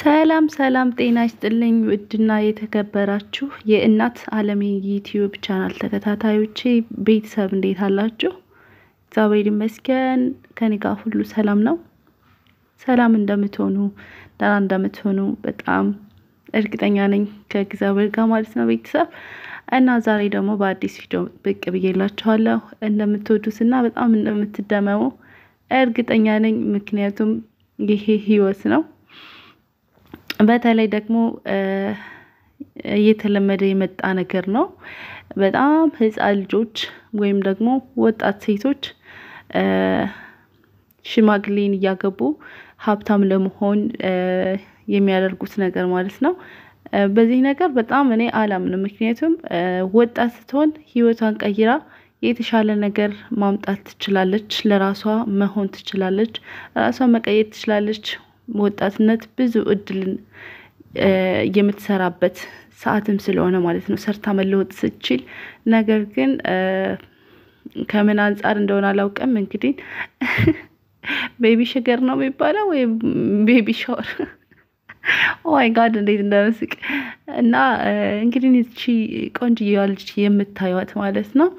ሰላም ሰላም፣ ጤና ይስጥልኝ ውድና የተከበራችሁ የእናት አለሜ ዩቲዩብ ቻናል ተከታታዮቼ ቤተሰብ እንዴት አላችሁ? እግዚአብሔር ይመስገን ከኔ ጋር ሁሉ ሰላም ነው። ሰላም እንደምትሆኑ ደህና እንደምትሆኑ በጣም እርግጠኛ ነኝ ከእግዚአብሔር ጋር ማለት ነው ቤተሰብ እና ዛሬ ደግሞ በአዲስ ቪዲዮ ብቅ ብዬላችኋለሁ። እና በጣም እንደምትደመሙ እርግጠኛ ነኝ። ምክንያቱም ይሄ ህይወት ነው በተለይ ደግሞ እየተለመደ የመጣ ነገር ነው። በጣም ህፃን ልጆች ወይም ደግሞ ወጣት ሴቶች ሽማግሌን እያገቡ ሀብታም ለመሆን የሚያደርጉት ነገር ማለት ነው። በዚህ ነገር በጣም እኔ አላምንም ምክንያቱም ወጣት ስትሆን ህይወቷን ቀይራ የተሻለ ነገር ማምጣት ትችላለች ለራሷ መሆን ትችላለች ራሷ መቀየር ትችላለች ወጣትነት ብዙ እድልን የምትሰራበት ሰዓትም ስለሆነ ማለት ነው። ሰርታ መለወጥ ስትችል ነገር ግን ከምን አንፃር እንደሆነ አላውቅም። እንግዲህ ቤቢ ሽገር ነው የሚባለው ወይም ቤቢ ሻወር ኦማይ ጋድ እንዴት እንደምስቅ እና እንግዲህ እቺ ቆንጅዬዋ ልጅ የምታዩት ማለት ነው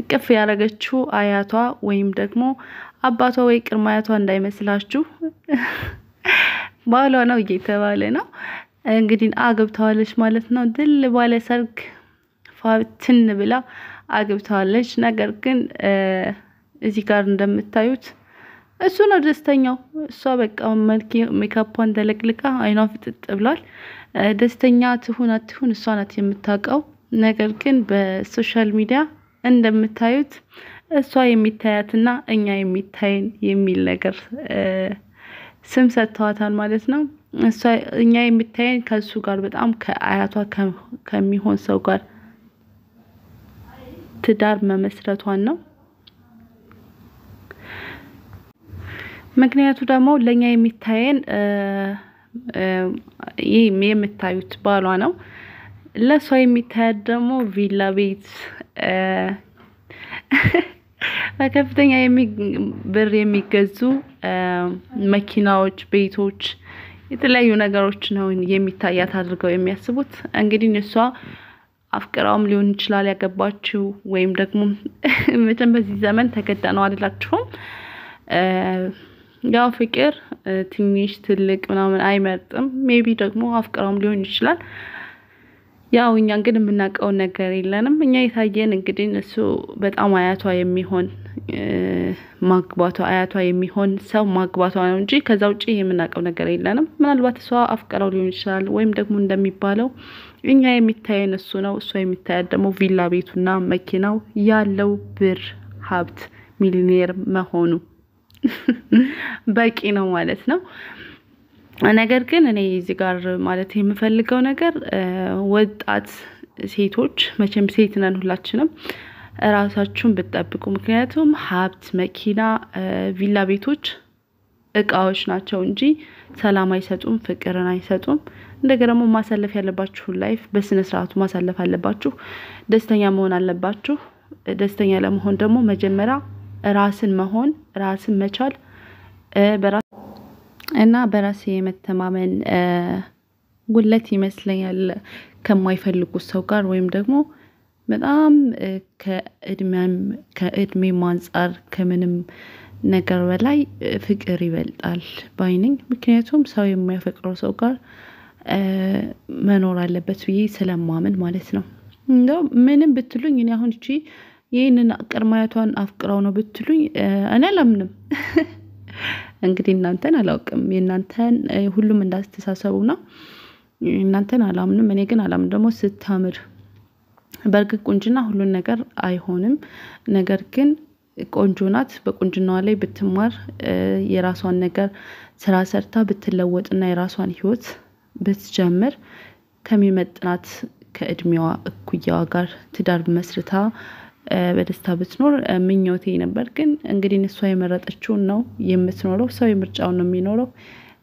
እቅፍ ያደረገችው አያቷ ወይም ደግሞ አባቷ ወይ ቅድመ አያቷ እንዳይመስላችሁ ባሏ ነው እየተባለ ነው እንግዲህ አግብተዋለች ማለት ነው። ድል ባለ ሰርግ ፋትን ብላ አግብተዋለች። ነገር ግን እዚህ ጋር እንደምታዩት እሱ ነው ደስተኛው። እሷ በቃ መልክ ሜካፓን ተለቅልቃ አይኗ ፍጥጥ ብሏል። ደስተኛ ትሁን አትሁን እሷ ናት የምታውቀው። ነገር ግን በሶሻል ሚዲያ እንደምታዩት እሷ የሚታያትና እኛ የሚታየን የሚል ነገር ስም ሰጥተዋታል ማለት ነው። እሷ እኛ የሚታየን ከእሱ ጋር በጣም ከአያቷ ከሚሆን ሰው ጋር ትዳር መመስረቷን ነው። ምክንያቱ ደግሞ ለእኛ የሚታየን ይህ የምታዩት ባሏ ነው። ለእሷ የሚታያት ደግሞ ቪላ ቤት በከፍተኛ ብር የሚገዙ መኪናዎች፣ ቤቶች፣ የተለያዩ ነገሮች ነው የሚታያት አድርገው የሚያስቡት። እንግዲህ እሷ አፍቅራውም ሊሆን ይችላል ያገባችው፣ ወይም ደግሞ መቼም በዚህ ዘመን ተገዳ ነው አልላችሁም። ያው ፍቅር ትንሽ ትልቅ ምናምን አይመርጥም። ሜቢ ደግሞ አፍቅራውም ሊሆን ይችላል። ያው እኛ ግን የምናውቀውን ነገር የለንም። እኛ የታየን እንግዲህ እሱ በጣም አያቷ የሚሆን ማግባቷ አያቷ የሚሆን ሰው ማግባቷ ነው እንጂ ከዛ ውጭ የምናውቀው ነገር የለንም። ምናልባት እሷ አፍቀረው ሊሆን ይችላል ወይም ደግሞ እንደሚባለው እኛ የሚታየን እሱ ነው፣ እሷ የሚታያት ደግሞ ቪላ ቤቱና መኪናው ያለው ብር ሀብት ሚሊኔር መሆኑ በቂ ነው ማለት ነው። ነገር ግን እኔ እዚህ ጋር ማለት የምፈልገው ነገር ወጣት ሴቶች መቼም ሴት ነን ሁላችንም እራሳችሁን ብትጠብቁ። ምክንያቱም ሀብት፣ መኪና፣ ቪላ ቤቶች እቃዎች ናቸው እንጂ ሰላም አይሰጡም፣ ፍቅርን አይሰጡም። እንደገና ደግሞ ማሳለፍ ያለባችሁን ላይፍ በስነ ስርዓቱ ማሳለፍ አለባችሁ። ደስተኛ መሆን አለባችሁ። ደስተኛ ለመሆን ደግሞ መጀመሪያ ራስን መሆን ራስን መቻል በራስ እና በራሴ የመተማመን ጉለት ይመስለኛል ከማይፈልጉት ሰው ጋር ወይም ደግሞ በጣም ከእድሜም ከእድሜም አንፃር ከምንም ነገር በላይ ፍቅር ይበልጣል ባይ ምክንያቱም ሰው የሚያፈቅረው ሰው ጋር መኖር አለበት ብዬ ስለማምን ማለት ነው። እንደው ምንም ብትሉኝ እኔ አሁን እቺ ይህንን ቅድማያቷን አፍቅረው ነው ብትሉኝ እኔ አላምንም። እንግዲህ እናንተን አላውቅም የእናንተን ሁሉም እንዳስተሳሰቡ ነው። እናንተን አላምንም እኔ ግን አላምን ደግሞ ስታምር በእርግጥ ቁንጅና ሁሉን ነገር አይሆንም። ነገር ግን ቆንጆ ናት በቁንጅናዋ ላይ ብትማር የራሷን ነገር ስራ ሰርታ ብትለወጥና የራሷን ህይወት ብትጀምር ከሚመጥናት ከእድሜዋ እኩያዋ ጋር ትዳር መስርታ በደስታ ብትኖር ምኞቴ ነበር። ግን እንግዲህ እሷ የመረጠችውን ነው የምትኖረው ሰው የምርጫውን ነው የሚኖረው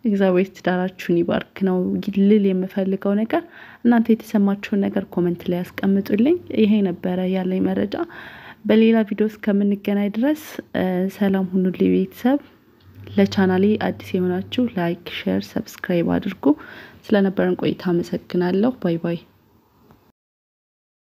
እግዚአብሔር ትዳራችሁን ይባርክ ነው ልል የምፈልገው ነገር። እናንተ የተሰማችሁን ነገር ኮመንት ላይ ያስቀምጡልኝ። ይሄ ነበረ ያለኝ መረጃ። በሌላ ቪዲዮ እስከምንገናኝ ድረስ ሰላም ሁኑልኝ ቤተሰብ። ለቻናሌ አዲስ የሆናችሁ ላይክ፣ ሼር፣ ሰብስክራይብ አድርጉ። ስለነበረን ቆይታ አመሰግናለሁ። ባይ ባይ።